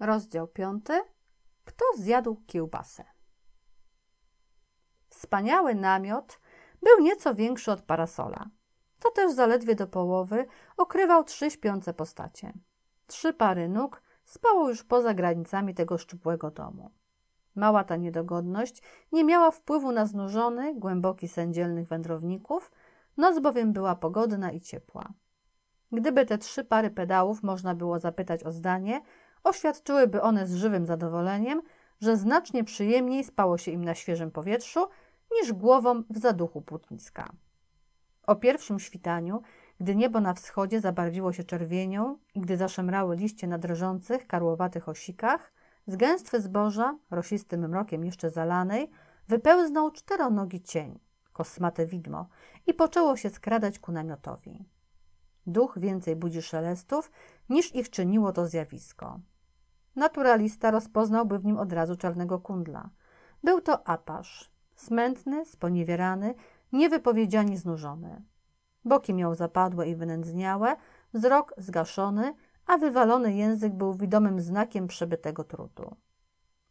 Rozdział 5. Kto zjadł kiełbasę? Wspaniały namiot był nieco większy od parasola. To też zaledwie do połowy okrywał trzy śpiące postacie. Trzy pary nóg spało już poza granicami tego szczupłego domu. Mała ta niedogodność nie miała wpływu na znużony, głęboki sędzielnych wędrowników, noc bowiem była pogodna i ciepła. Gdyby te trzy pary pedałów można było zapytać o zdanie – oświadczyłyby one z żywym zadowoleniem, że znacznie przyjemniej spało się im na świeżym powietrzu niż głową w zaduchu płótniska. O pierwszym świtaniu, gdy niebo na wschodzie zabarwiło się czerwienią i gdy zaszemrały liście na drżących, karłowatych osikach, z gęstwy zboża, rosistym mrokiem jeszcze zalanej, wypełznął czteronogi cień, kosmate widmo, i poczęło się skradać ku namiotowi. Duch więcej budzi szelestów niż ich czyniło to zjawisko. Naturalista rozpoznałby w nim od razu czarnego kundla. Był to apasz, smętny, sponiewierany, niewypowiedzianie znużony. Boki miał zapadłe i wynędzniałe, wzrok zgaszony, a wywalony język był widomym znakiem przebytego trutu.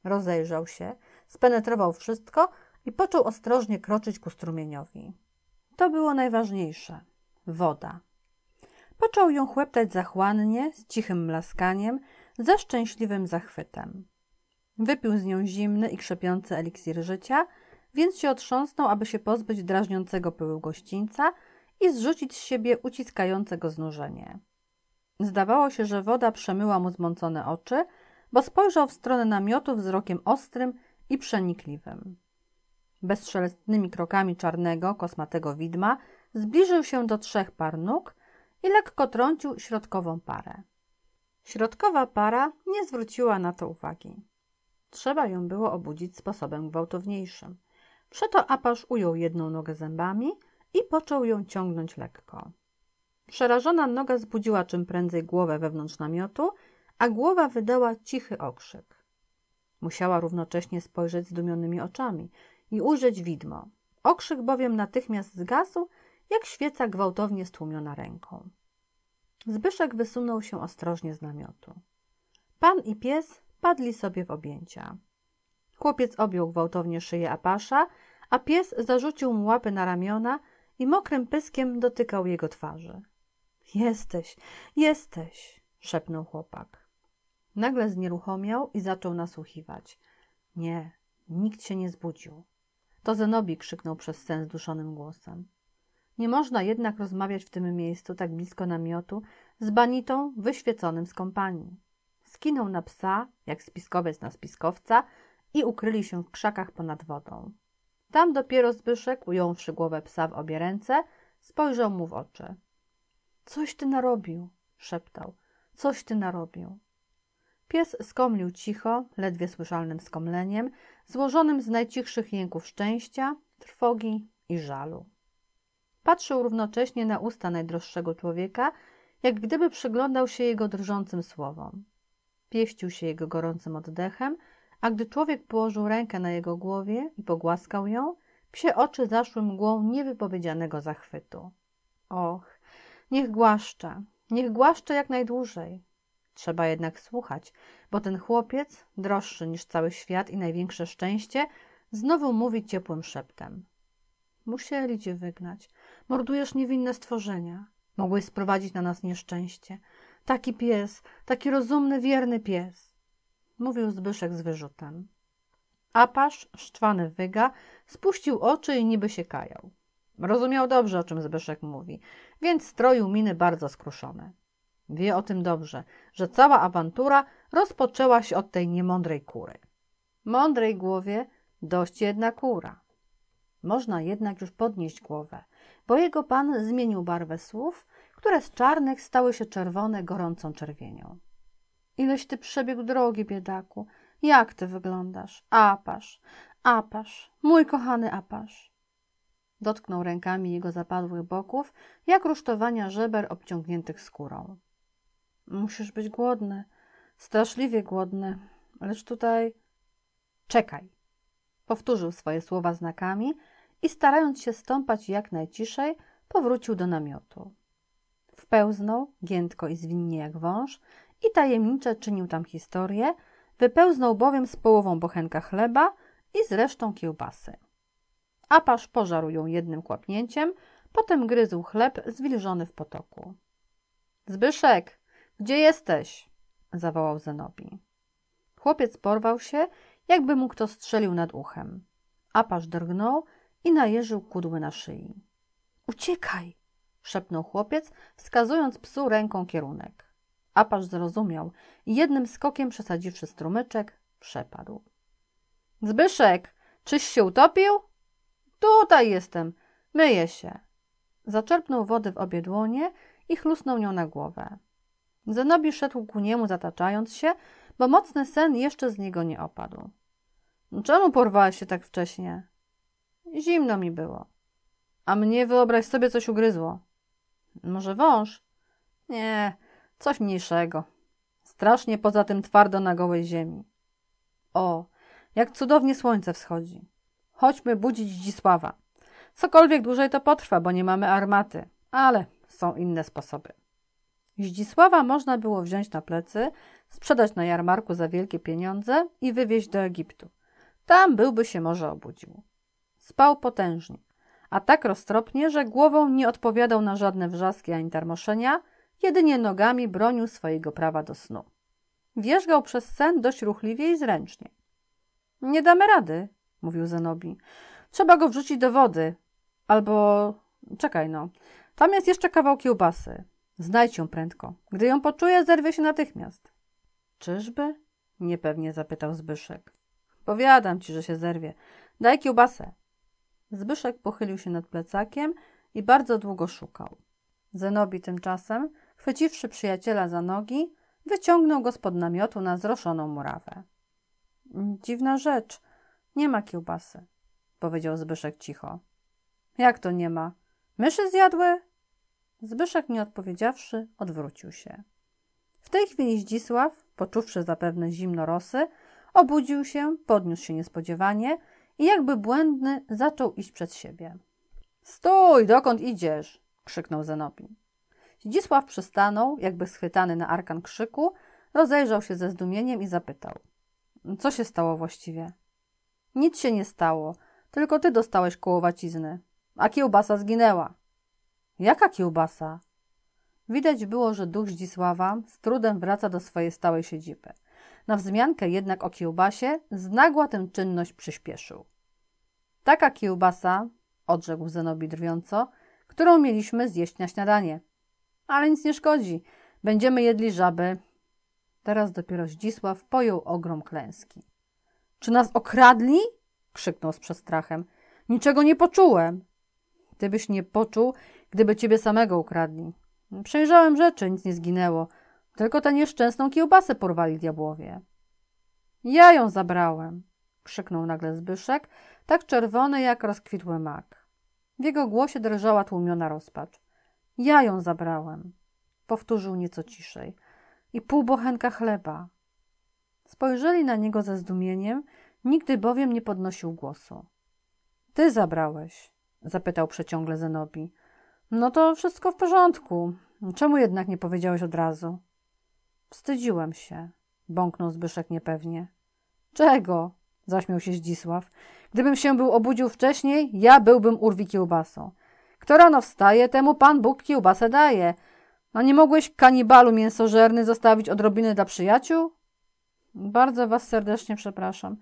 Rozejrzał się, spenetrował wszystko i począł ostrożnie kroczyć ku strumieniowi. To było najważniejsze woda. Zaczął ją chłeptać zachłannie, z cichym mlaskaniem, ze szczęśliwym zachwytem. Wypił z nią zimny i krzepiący eliksir życia, więc się otrząsnął, aby się pozbyć drażniącego pyłu gościńca i zrzucić z siebie uciskającego znużenie. Zdawało się, że woda przemyła mu zmącone oczy, bo spojrzał w stronę namiotu wzrokiem ostrym i przenikliwym. Bezszelestnymi krokami czarnego, kosmatego widma zbliżył się do trzech par nóg i lekko trącił środkową parę. Środkowa para nie zwróciła na to uwagi. Trzeba ją było obudzić sposobem gwałtowniejszym. Przeto Apasz ujął jedną nogę zębami i począł ją ciągnąć lekko. Przerażona noga zbudziła czym prędzej głowę wewnątrz namiotu, a głowa wydała cichy okrzyk. Musiała równocześnie spojrzeć zdumionymi oczami i ujrzeć widmo. Okrzyk bowiem natychmiast zgasł, jak świeca gwałtownie stłumiona ręką. Zbyszek wysunął się ostrożnie z namiotu. Pan i pies padli sobie w objęcia. Chłopiec objął gwałtownie szyję Apasza, a pies zarzucił mu łapy na ramiona i mokrym pyskiem dotykał jego twarzy. Jesteś, jesteś, szepnął chłopak. Nagle znieruchomiał i zaczął nasłuchiwać. Nie, nikt się nie zbudził. To Zenobi krzyknął przez sen zduszonym głosem. Nie można jednak rozmawiać w tym miejscu tak blisko namiotu z banitą wyświeconym z kompanii. Skinął na psa, jak spiskowiec na spiskowca i ukryli się w krzakach ponad wodą. Tam dopiero Zbyszek, ująwszy głowę psa w obie ręce, spojrzał mu w oczy. Coś ty narobił, szeptał. Coś ty narobił. Pies skomlił cicho, ledwie słyszalnym skomleniem, złożonym z najcichszych jęków szczęścia, trwogi i żalu. Patrzył równocześnie na usta najdroższego człowieka, jak gdyby przyglądał się jego drżącym słowom. Pieścił się jego gorącym oddechem, a gdy człowiek położył rękę na jego głowie i pogłaskał ją, psie oczy zaszły mgłą niewypowiedzianego zachwytu. Och, niech głaszcze, niech głaszcze jak najdłużej. Trzeba jednak słuchać, bo ten chłopiec, droższy niż cały świat i największe szczęście, znowu mówi ciepłym szeptem. Musieli cię wygnać. Mordujesz niewinne stworzenia. Mogłeś sprowadzić na nas nieszczęście. Taki pies, taki rozumny, wierny pies. Mówił Zbyszek z wyrzutem. Apasz, szczwany wyga, spuścił oczy i niby się kajał. Rozumiał dobrze, o czym Zbyszek mówi, więc stroił miny bardzo skruszone. Wie o tym dobrze, że cała awantura rozpoczęła się od tej niemądrej kury. Mądrej głowie dość jedna kura. Można jednak już podnieść głowę – bo jego pan zmienił barwę słów, które z czarnych stały się czerwone gorącą czerwienią. Ileś ty przebiegł drogi, biedaku. Jak ty wyglądasz? Apasz, apasz, mój kochany apasz. Dotknął rękami jego zapadłych boków, jak rusztowania żeber obciągniętych skórą. Musisz być głodny, straszliwie głodny, lecz tutaj. Czekaj. Powtórzył swoje słowa znakami, i starając się stąpać jak najciszej, powrócił do namiotu. Wpełznął, giętko i zwinnie jak wąż, i tajemnicze czynił tam historię, wypełznął bowiem z połową bochenka chleba i z resztą kiełbasy. Apasz pożarł ją jednym kłapnięciem, potem gryzł chleb zwilżony w potoku. Zbyszek, gdzie jesteś? zawołał Zenobi. Chłopiec porwał się, jakby mu kto strzelił nad uchem. Apasz drgnął i najeżył kudły na szyi. Uciekaj! szepnął chłopiec, wskazując psu ręką kierunek. Apasz zrozumiał i jednym skokiem przesadziwszy strumyczek, przepadł. Zbyszek, czyś się utopił? Tutaj jestem, myję się. Zaczerpnął wody w obie dłonie i chlusnął nią na głowę. Zenobi szedł ku niemu zataczając się, bo mocny sen jeszcze z niego nie opadł. Czemu porwałeś się tak wcześnie? Zimno mi było. A mnie, wyobraź sobie, coś ugryzło. Może wąż? Nie, coś mniejszego. Strasznie poza tym twardo na gołej ziemi. O, jak cudownie słońce wschodzi. Chodźmy budzić Zdzisława. Cokolwiek dłużej to potrwa, bo nie mamy armaty, ale są inne sposoby. Zdzisława można było wziąć na plecy, sprzedać na jarmarku za wielkie pieniądze i wywieźć do Egiptu. Tam byłby się może obudził. Spał potężnie, a tak roztropnie, że głową nie odpowiadał na żadne wrzaski ani tarmoszenia, jedynie nogami bronił swojego prawa do snu. Wierzgał przez sen dość ruchliwie i zręcznie. Nie damy rady, mówił Zenobi. Trzeba go wrzucić do wody. Albo... czekaj no. Tam jest jeszcze kawał kiełbasy. Znajdź ją prędko. Gdy ją poczuję, zerwie się natychmiast. Czyżby? Niepewnie zapytał Zbyszek. Powiadam ci, że się zerwie. Daj kiełbasę. Zbyszek pochylił się nad plecakiem i bardzo długo szukał. Zenobi tymczasem, chwyciwszy przyjaciela za nogi, wyciągnął go spod namiotu na zroszoną murawę. Dziwna rzecz, nie ma kiełbasy, powiedział Zbyszek cicho. Jak to nie ma? Myszy zjadły? Zbyszek nie odpowiedziawszy, odwrócił się. W tej chwili Zdzisław, poczuwszy zapewne zimno rosy, obudził się, podniósł się niespodziewanie i jakby błędny zaczął iść przed siebie. Stój, dokąd idziesz? krzyknął Zenobin. Zdzisław przystanął, jakby schwytany na arkan krzyku, rozejrzał się ze zdumieniem i zapytał. Co się stało właściwie? Nic się nie stało, tylko ty dostałeś kołowacizny, a kiełbasa zginęła. Jaka kiełbasa? Widać było, że duch Zdzisława z trudem wraca do swojej stałej siedziby. Na wzmiankę jednak o kiełbasie znagła tę czynność przyspieszył. Taka kiełbasa, odrzekł Zenobi drwiąco, którą mieliśmy zjeść na śniadanie. Ale nic nie szkodzi, będziemy jedli żaby. Teraz dopiero Zdzisław pojął ogrom klęski. Czy nas okradli? krzyknął z przestrachem. Niczego nie poczułem. Gdybyś nie poczuł, gdyby ciebie samego ukradli. Przejrzałem rzeczy, nic nie zginęło. Tylko tę nieszczęsną kiełbasę porwali diabłowie. Ja ją zabrałem, krzyknął nagle Zbyszek, tak czerwony jak rozkwitły mak. W jego głosie drżała tłumiona rozpacz. Ja ją zabrałem, powtórzył nieco ciszej. I pół bochenka chleba. Spojrzeli na niego ze zdumieniem, nigdy bowiem nie podnosił głosu. Ty zabrałeś, zapytał przeciągle Zenobi. No to wszystko w porządku. Czemu jednak nie powiedziałeś od razu? Wstydziłem się, bąknął Zbyszek niepewnie. Czego? zaśmiał się Zdzisław. Gdybym się był obudził wcześniej, ja byłbym urwi kiełbasą. Kto rano wstaje, temu Pan Bóg kiełbasę daje. No nie mogłeś kanibalu mięsożerny zostawić odrobiny dla przyjaciół? Bardzo was serdecznie przepraszam.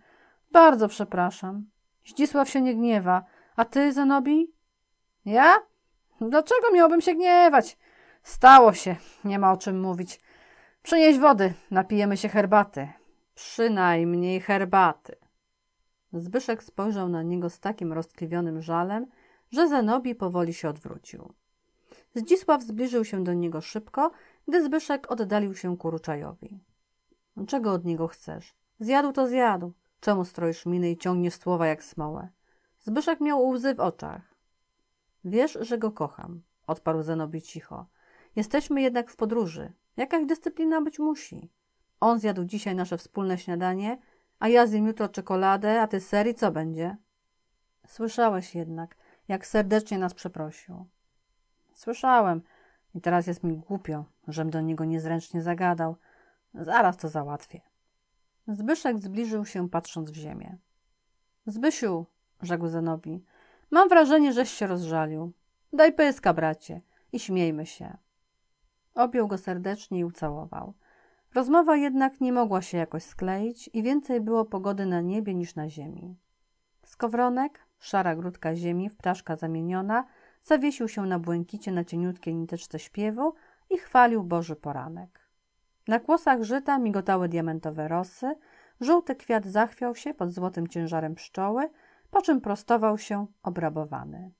Bardzo przepraszam. Zdzisław się nie gniewa. A ty, Zenobi? Ja? Dlaczego miałbym się gniewać? Stało się. Nie ma o czym mówić. Przynieś wody, napijemy się herbaty. Przynajmniej herbaty. Zbyszek spojrzał na niego z takim roztkliwionym żalem, że Zenobi powoli się odwrócił. Zdzisław zbliżył się do niego szybko, gdy Zbyszek oddalił się Kuruczajowi. Czego od niego chcesz? Zjadł to zjadł. Czemu stroisz miny i ciągniesz słowa jak smołę? Zbyszek miał łzy w oczach. Wiesz, że go kocham, odparł Zenobi cicho. Jesteśmy jednak w podróży. Jakaś dyscyplina być musi. On zjadł dzisiaj nasze wspólne śniadanie, a ja zjem jutro czekoladę, a ty serii co będzie? Słyszałeś jednak, jak serdecznie nas przeprosił. Słyszałem i teraz jest mi głupio, żem do niego niezręcznie zagadał. Zaraz to załatwię. Zbyszek zbliżył się, patrząc w ziemię. Zbysiu, rzekł Zenobi, mam wrażenie, żeś się rozżalił. Daj pyska, bracie, i śmiejmy się. Objął go serdecznie i ucałował. Rozmowa jednak nie mogła się jakoś skleić i więcej było pogody na niebie niż na ziemi. Skowronek, szara grudka ziemi, w praszka zamieniona, zawiesił się na błękicie na cieniutkiej niteczce śpiewu i chwalił Boży poranek. Na kłosach żyta migotały diamentowe rosy, żółty kwiat zachwiał się pod złotym ciężarem pszczoły, po czym prostował się obrabowany.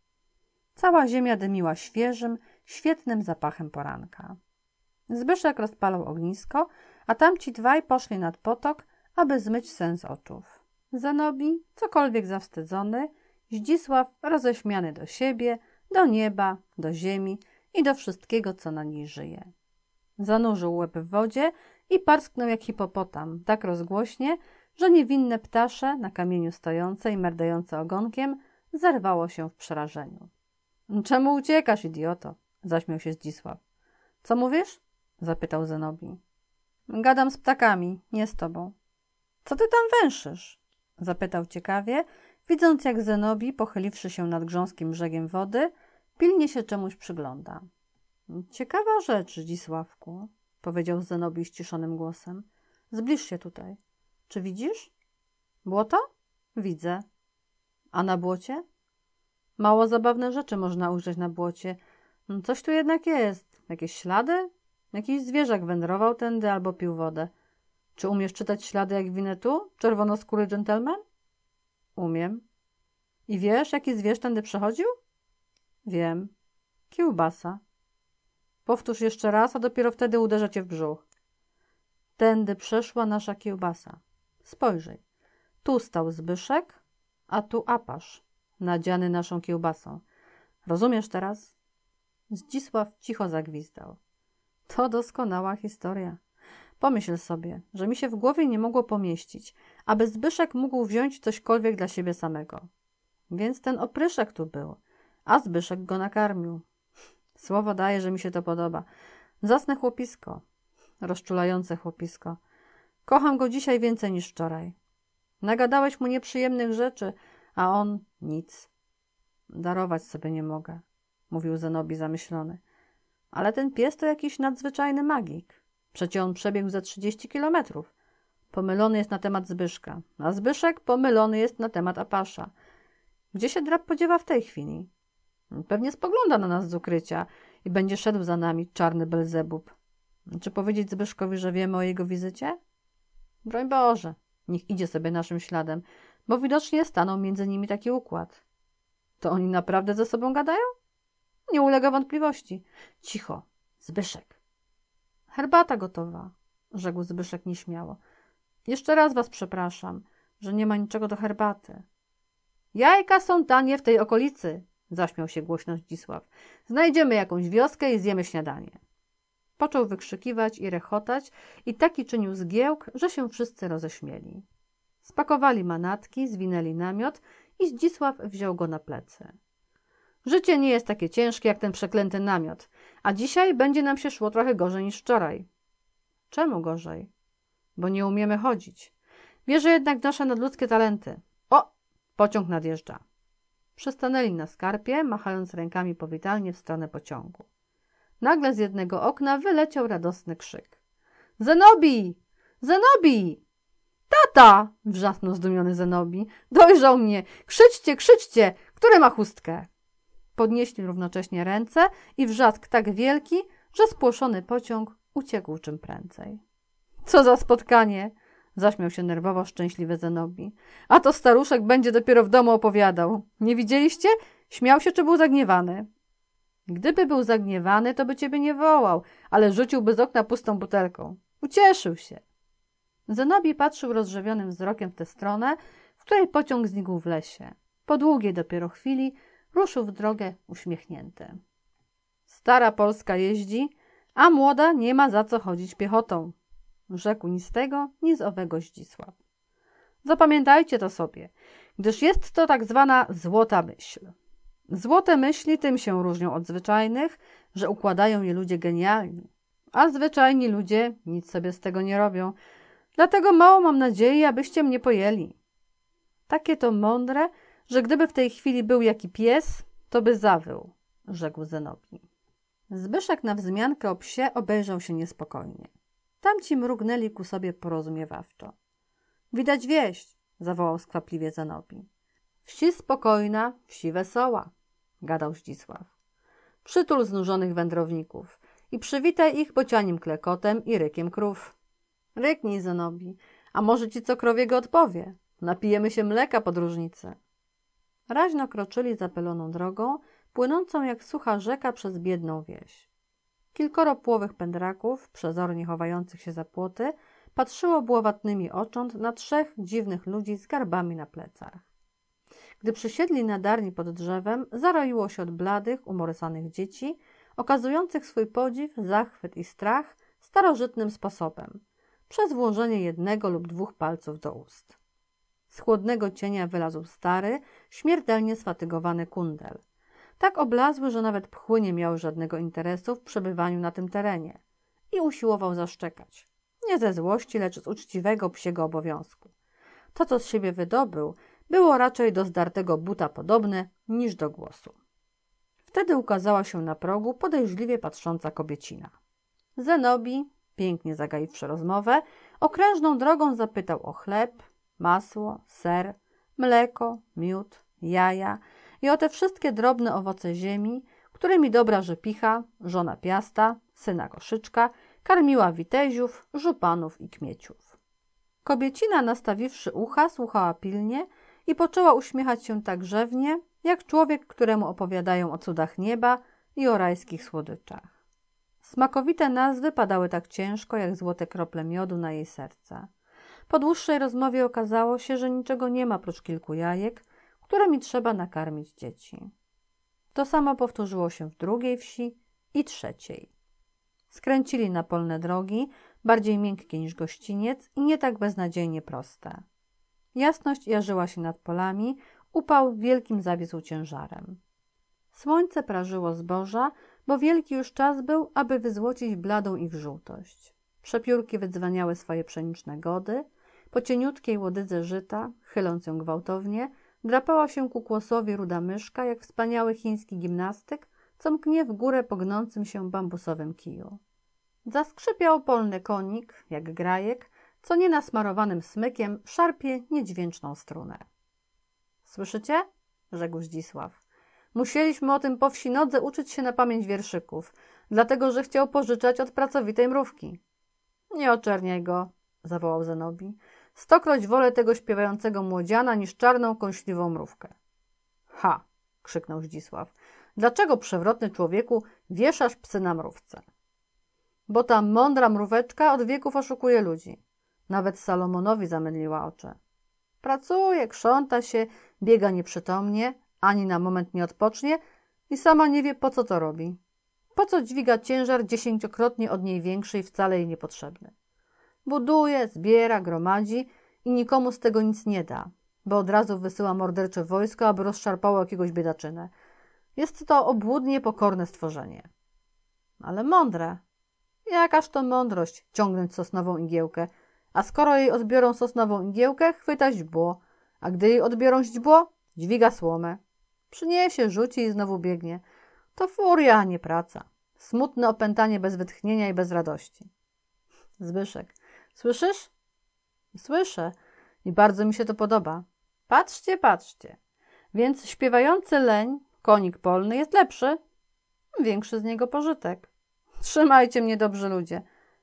Cała ziemia dymiła świeżym, świetnym zapachem poranka. Zbyszek rozpalał ognisko, a tamci dwaj poszli nad potok, aby zmyć sens oczów. Zanobi, cokolwiek zawstydzony, Zdzisław roześmiany do siebie, do nieba, do ziemi i do wszystkiego, co na niej żyje. Zanurzył łeb w wodzie i parsknął jak hipopotam, tak rozgłośnie, że niewinne ptasze na kamieniu stojące i merdające ogonkiem zerwało się w przerażeniu. – Czemu uciekasz, idioto? – zaśmiał się Zdzisław. – Co mówisz? zapytał Zenobi. Gadam z ptakami, nie z tobą. Co ty tam węszysz? zapytał ciekawie, widząc jak Zenobi, pochyliwszy się nad grząskim brzegiem wody, pilnie się czemuś przygląda. Ciekawa rzecz, Dzisławku, powiedział Zenobi ściszonym głosem. Zbliż się tutaj. Czy widzisz? Błoto? Widzę. A na błocie? Mało zabawne rzeczy można ujrzeć na błocie. Coś tu jednak jest. Jakieś ślady? Jakiś zwierzak wędrował tędy albo pił wodę. Czy umiesz czytać ślady jak winetu, czerwonoskóry dżentelmen? Umiem. I wiesz, jaki zwierz tędy przechodził? Wiem. Kiełbasa. Powtórz jeszcze raz, a dopiero wtedy uderza cię w brzuch. Tędy przeszła nasza kiełbasa. Spojrzyj. Tu stał Zbyszek, a tu Apasz, nadziany naszą kiełbasą. Rozumiesz teraz? Zdzisław cicho zagwizdał. To doskonała historia. Pomyśl sobie, że mi się w głowie nie mogło pomieścić, aby Zbyszek mógł wziąć cośkolwiek dla siebie samego. Więc ten opryszek tu był, a Zbyszek go nakarmił. Słowo daje, że mi się to podoba. Zasne chłopisko, rozczulające chłopisko. Kocham go dzisiaj więcej niż wczoraj. Nagadałeś mu nieprzyjemnych rzeczy, a on nic. Darować sobie nie mogę, mówił Zenobi zamyślony. Ale ten pies to jakiś nadzwyczajny magik. Przecie on przebiegł za 30 kilometrów. Pomylony jest na temat Zbyszka, a Zbyszek pomylony jest na temat Apasza. Gdzie się drab podziewa w tej chwili? Pewnie spogląda na nas z ukrycia i będzie szedł za nami czarny Belzebub. Czy powiedzieć Zbyszkowi, że wiemy o jego wizycie? Broń Boże, niech idzie sobie naszym śladem, bo widocznie stanął między nimi taki układ. To oni naprawdę ze sobą gadają? nie ulega wątpliwości. Cicho, Zbyszek. Herbata gotowa, rzekł Zbyszek nieśmiało. Jeszcze raz was przepraszam, że nie ma niczego do herbaty. Jajka są tanie w tej okolicy, zaśmiał się głośno Zdzisław. Znajdziemy jakąś wioskę i zjemy śniadanie. Począł wykrzykiwać i rechotać i taki czynił zgiełk, że się wszyscy roześmieli. Spakowali manatki, zwinęli namiot i Zdzisław wziął go na plecy. Życie nie jest takie ciężkie jak ten przeklęty namiot, a dzisiaj będzie nam się szło trochę gorzej niż wczoraj. Czemu gorzej? Bo nie umiemy chodzić. Wierzę jednak w nasze nadludzkie talenty. O, pociąg nadjeżdża. Przestanęli na skarpie, machając rękami powitalnie w stronę pociągu. Nagle z jednego okna wyleciał radosny krzyk. Zenobi! Zenobi! Tata! wrzasnął zdumiony Zenobi. Dojrzał mnie! Krzyczcie, krzyczcie! Który ma chustkę? Podnieśli równocześnie ręce i wrzask tak wielki, że spłoszony pociąg uciekł czym prędzej. Co za spotkanie! Zaśmiał się nerwowo szczęśliwy Zenobi. A to staruszek będzie dopiero w domu opowiadał. Nie widzieliście? Śmiał się, czy był zagniewany. Gdyby był zagniewany, to by ciebie nie wołał, ale rzuciłby z okna pustą butelką. Ucieszył się. Zenobi patrzył rozrzewionym wzrokiem w tę stronę, w której pociąg znikł w lesie. Po długiej dopiero chwili ruszył w drogę uśmiechnięty. Stara Polska jeździ, a młoda nie ma za co chodzić piechotą, rzekł ni z tego, ni z owego Zdzisław. Zapamiętajcie to sobie, gdyż jest to tak zwana złota myśl. Złote myśli tym się różnią od zwyczajnych, że układają je ludzie genialni, a zwyczajni ludzie nic sobie z tego nie robią. Dlatego mało mam nadziei, abyście mnie pojęli. Takie to mądre, że gdyby w tej chwili był jaki pies, to by zawył, rzekł Zenobi. Zbyszek na wzmiankę o psie obejrzał się niespokojnie. Tamci mrugnęli ku sobie porozumiewawczo. Widać wieść, zawołał skwapliwie Zenobi. Wsi spokojna, wsi wesoła, gadał Zdzisław. Przytul znużonych wędrowników i przywitaj ich bocianim klekotem i rykiem krów. Ryknij, Zenobi, a może ci co krowiego odpowie. Napijemy się mleka podróżnicy raźno kroczyli zapyloną drogą, płynącą jak sucha rzeka przez biedną wieś. Kilkoro płowych pędraków, przezornie chowających się za płoty, patrzyło błowatnymi ocząt na trzech dziwnych ludzi z garbami na plecach. Gdy przysiedli na darni pod drzewem, zaroiło się od bladych, umorysanych dzieci, okazujących swój podziw, zachwyt i strach starożytnym sposobem – przez włożenie jednego lub dwóch palców do ust. Z chłodnego cienia wylazł stary, śmiertelnie sfatygowany kundel. Tak oblazły, że nawet pchły nie miały żadnego interesu w przebywaniu na tym terenie. I usiłował zaszczekać. Nie ze złości, lecz z uczciwego psiego obowiązku. To, co z siebie wydobył, było raczej do zdartego buta podobne niż do głosu. Wtedy ukazała się na progu podejrzliwie patrząca kobiecina. Zenobi, pięknie zagaiwszy rozmowę, okrężną drogą zapytał o chleb, masło, ser, mleko, miód, jaja i o te wszystkie drobne owoce ziemi, którymi dobra rzepicha, żona piasta, syna koszyczka, karmiła witeziów, żupanów i kmieciów. Kobiecina, nastawiwszy ucha, słuchała pilnie i poczęła uśmiechać się tak grzewnie, jak człowiek, któremu opowiadają o cudach nieba i o rajskich słodyczach. Smakowite nazwy padały tak ciężko, jak złote krople miodu na jej serca. Po dłuższej rozmowie okazało się, że niczego nie ma prócz kilku jajek, którymi trzeba nakarmić dzieci. To samo powtórzyło się w drugiej wsi i trzeciej. Skręcili na polne drogi, bardziej miękkie niż gościniec i nie tak beznadziejnie proste. Jasność jarzyła się nad polami, upał wielkim zawiesł ciężarem. Słońce prażyło zboża, bo wielki już czas był, aby wyzłocić bladą ich żółtość. Przepiórki wydzwaniały swoje pszeniczne gody, po cieniutkiej łodydze żyta, chyląc ją gwałtownie, drapała się ku kłosowi ruda myszka, jak wspaniały chiński gimnastyk, co mknie w górę pognącym się bambusowym kiju. Zaskrzypiał polny konik, jak grajek, co nie nasmarowanym smykiem szarpie niedźwięczną strunę. Słyszycie? rzekł Zdzisław. Musieliśmy o tym po wsi nodze uczyć się na pamięć wierszyków, dlatego że chciał pożyczać od pracowitej mrówki. Nie oczerniaj go, zawołał Zenobi. Stokroć wolę tego śpiewającego młodziana niż czarną, kąśliwą mrówkę. Ha! krzyknął Zdzisław. Dlaczego, przewrotny człowieku, wieszasz psy na mrówce? Bo ta mądra mróweczka od wieków oszukuje ludzi. Nawet Salomonowi zamydliła oczy. Pracuje, krząta się, biega nieprzytomnie, ani na moment nie odpocznie i sama nie wie, po co to robi. Po co dźwiga ciężar dziesięciokrotnie od niej większy i wcale jej niepotrzebny? Buduje, zbiera, gromadzi i nikomu z tego nic nie da, bo od razu wysyła mordercze wojsko, aby rozszarpało jakiegoś biedaczynę. Jest to obłudnie pokorne stworzenie. Ale mądre. Jakaż to mądrość ciągnąć sosnową igiełkę, a skoro jej odbiorą sosnową igiełkę, chwyta źdźbło, a gdy jej odbiorą źdźbło, dźwiga słomę. Przyniesie, rzuci i znowu biegnie. To furia, a nie praca. Smutne opętanie bez wytchnienia i bez radości. Zbyszek. Słyszysz? Słyszę i bardzo mi się to podoba. Patrzcie, patrzcie. Więc śpiewający leń, konik polny, jest lepszy. Większy z niego pożytek. Trzymajcie mnie, dobrzy ludzie.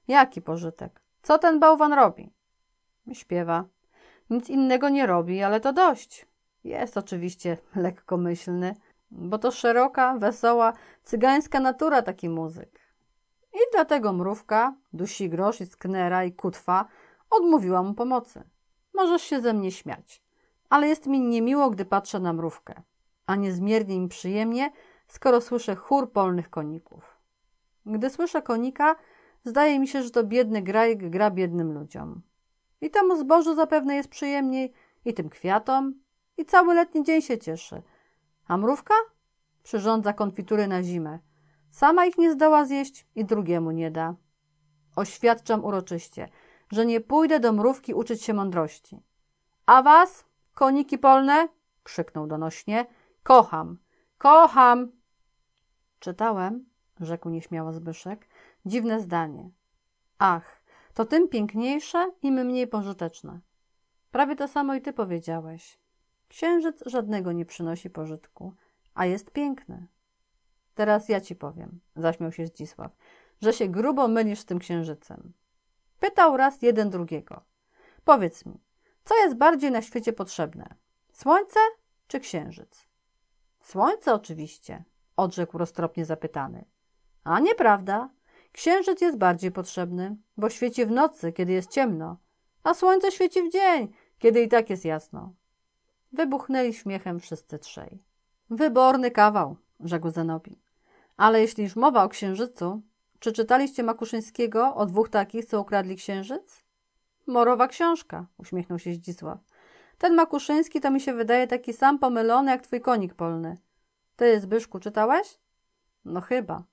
Jaki pożytek? Co ten bałwan robi? Śpiewa. Nic innego nie robi, ale to dość. Jest oczywiście lekkomyślny, bo to szeroka, wesoła, cygańska natura taki muzyk i dlatego mrówka, dusigrosz i sknera i kutwa odmówiła mu pomocy. Możesz się ze mnie śmiać, ale jest mi niemiło, gdy patrzę na mrówkę, a niezmiernie mi przyjemnie, skoro słyszę chór polnych koników. Gdy słyszę konika, zdaje mi się, że to biedny grajek gra biednym ludziom. I temu zbożu zapewne jest przyjemniej, i tym kwiatom, i cały letni dzień się cieszy. A mrówka? Przyrządza konfitury na zimę – Sama ich nie zdoła zjeść i drugiemu nie da. Oświadczam uroczyście, że nie pójdę do mrówki uczyć się mądrości. A was, koniki polne, krzyknął donośnie, kocham, kocham. Czytałem, rzekł nieśmiało Zbyszek, dziwne zdanie. Ach, to tym piękniejsze, im mniej pożyteczne. Prawie to samo i ty powiedziałeś. Księżyc żadnego nie przynosi pożytku, a jest piękny. Teraz ja ci powiem, zaśmiał się Zdzisław, że się grubo mylisz z tym księżycem. Pytał raz jeden drugiego. Powiedz mi, co jest bardziej na świecie potrzebne? Słońce czy księżyc? Słońce oczywiście, odrzekł roztropnie zapytany. A nieprawda. Księżyc jest bardziej potrzebny, bo świeci w nocy, kiedy jest ciemno, a słońce świeci w dzień, kiedy i tak jest jasno. Wybuchnęli śmiechem wszyscy trzej. Wyborny kawał, rzekł Zenobi. Ale jeśli już mowa o księżycu, czy czytaliście Makuszyńskiego o dwóch takich, co ukradli księżyc? Morowa książka, uśmiechnął się Zdzisław. Ten Makuszyński to mi się wydaje taki sam pomylony jak twój konik polny. Ty, Zbyszku, czytałeś? No chyba.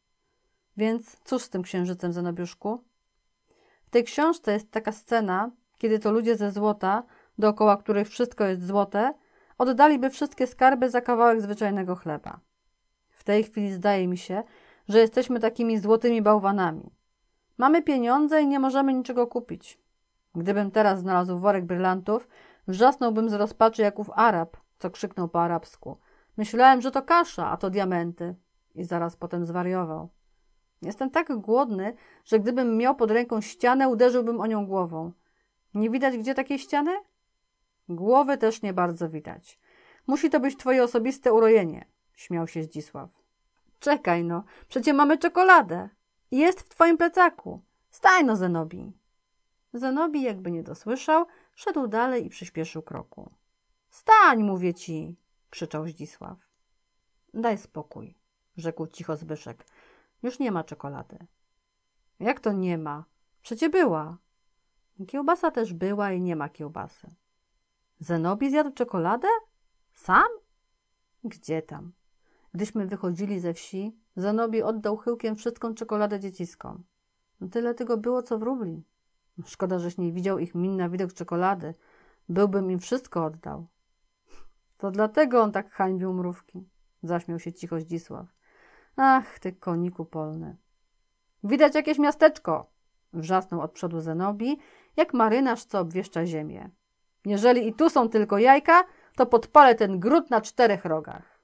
Więc cóż z tym księżycem, Zenobiuszku? W tej książce jest taka scena, kiedy to ludzie ze złota, dookoła których wszystko jest złote, oddaliby wszystkie skarby za kawałek zwyczajnego chleba tej chwili zdaje mi się, że jesteśmy takimi złotymi bałwanami. Mamy pieniądze i nie możemy niczego kupić. Gdybym teraz znalazł worek brylantów, wrzasnąłbym z rozpaczy jak ów Arab, co krzyknął po arabsku. Myślałem, że to kasza, a to diamenty. I zaraz potem zwariował. Jestem tak głodny, że gdybym miał pod ręką ścianę, uderzyłbym o nią głową. Nie widać gdzie takiej ściany? Głowy też nie bardzo widać. Musi to być twoje osobiste urojenie, śmiał się Zdzisław. Czekaj no, przecie mamy czekoladę. Jest w twoim plecaku. Staj no, Zenobi. Zenobi jakby nie dosłyszał, szedł dalej i przyspieszył kroku. Stań, mówię ci, krzyczał Zdzisław. Daj spokój, rzekł cicho Zbyszek. Już nie ma czekolady. Jak to nie ma? Przecie była. Kiełbasa też była i nie ma kiełbasy. Zenobi zjadł czekoladę? Sam? Gdzie tam? Gdyśmy wychodzili ze wsi, Zanobi oddał chyłkiem wszystką czekoladę dzieciskom. No tyle tego było, co w rubli. Szkoda, żeś nie widział ich min na widok czekolady. Byłbym im wszystko oddał. To dlatego on tak hańbił mrówki, zaśmiał się cicho Zdzisław. Ach, ty koniku polny. Widać jakieś miasteczko, wrzasnął od przodu Zenobi, jak marynarz, co obwieszcza ziemię. Jeżeli i tu są tylko jajka, to podpalę ten gród na czterech rogach.